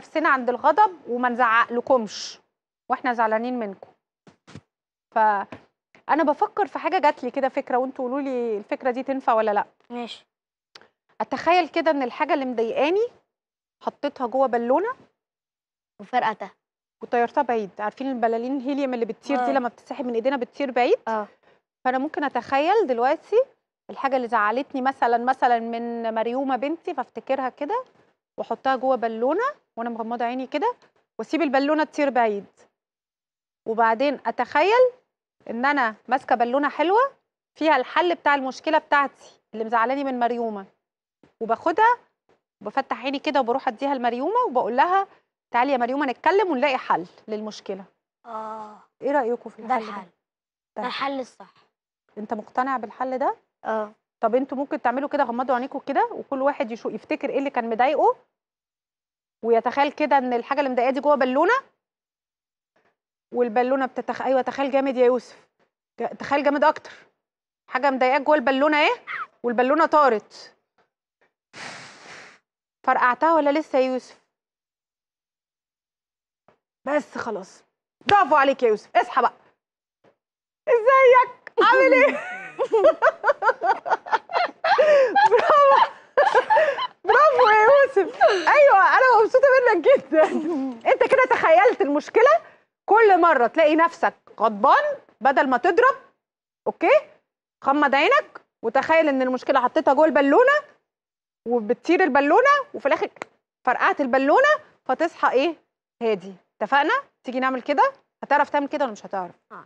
نفسنا عند الغضب وما نزعقلكمش واحنا زعلانين منكم فانا بفكر في حاجه جات لي كده فكره وانتوا قولوا لي الفكره دي تنفع ولا لا ماشي اتخيل كده ان الحاجه اللي مضايقاني حطيتها جوه بالونه وفرقتها وطيرتها بعيد عارفين البلالين الهيليوم اللي بتطير دي آه. لما بتسحب من ايدينا بتطير بعيد اه فانا ممكن اتخيل دلوقتي الحاجه اللي زعلتني مثلا مثلا من مريومه بنتي فافتكرها كده واحطها جوه بالونه وانا مغمضه عيني كده واسيب البالونه تطير بعيد وبعدين اتخيل ان انا ماسكه بالونه حلوه فيها الحل بتاع المشكله بتاعتي اللي مزعلاني من مريومه وباخدها وبفتح عيني كده وبروح اديها لمريومه وبقول لها تعالي يا مريومه نتكلم ونلاقي حل للمشكله اه ايه رايكم في الحل ده الحل ده, ده الحل الصح انت مقتنع بالحل ده اه طب انتوا ممكن تعملوا كده غمضوا عينيكم كده وكل واحد يشوف يفتكر ايه اللي كان مضايقه ويتخيل كده ان الحاجه اللي مضايقاه دي جوه بالونه والبالونه بتتخ ايوه تخيل جامد يا يوسف تخيل جامد اكتر حاجه مضايقاك جوه البالونه ايه والبالونه طارت فرقعتها ولا لسه يا يوسف بس خلاص برافو عليك يا يوسف اصحى بقى مبسوطه منك جدا انت كده تخيلت المشكله كل مره تلاقي نفسك غضبان بدل ما تضرب اوكي غمض عينك وتخيل ان المشكله حطيتها جوه البالونه وبتطير البالونه وفي الاخر فرقعت البالونه فتصحى ايه هادي اتفقنا تيجي نعمل كده هتعرف تعمل كده ولا مش هتعرف اه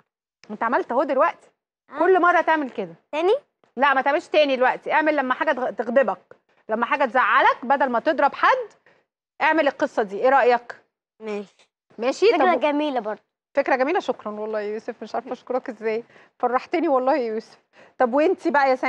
انت عملت اهو دلوقتي آه. كل مره تعمل كده تاني لا ما تعملش تاني دلوقتي اعمل لما حاجه تغضبك لما حاجه تزعلك بدل ما تضرب حد اعمل القصه دي ايه رايك ماشي ماشي فكره طب... جميله برضه فكره جميله شكرا والله يا يوسف مش عارفه اشكرك ازاي فرحتني والله يا يوسف طب وانت بقى يا سنة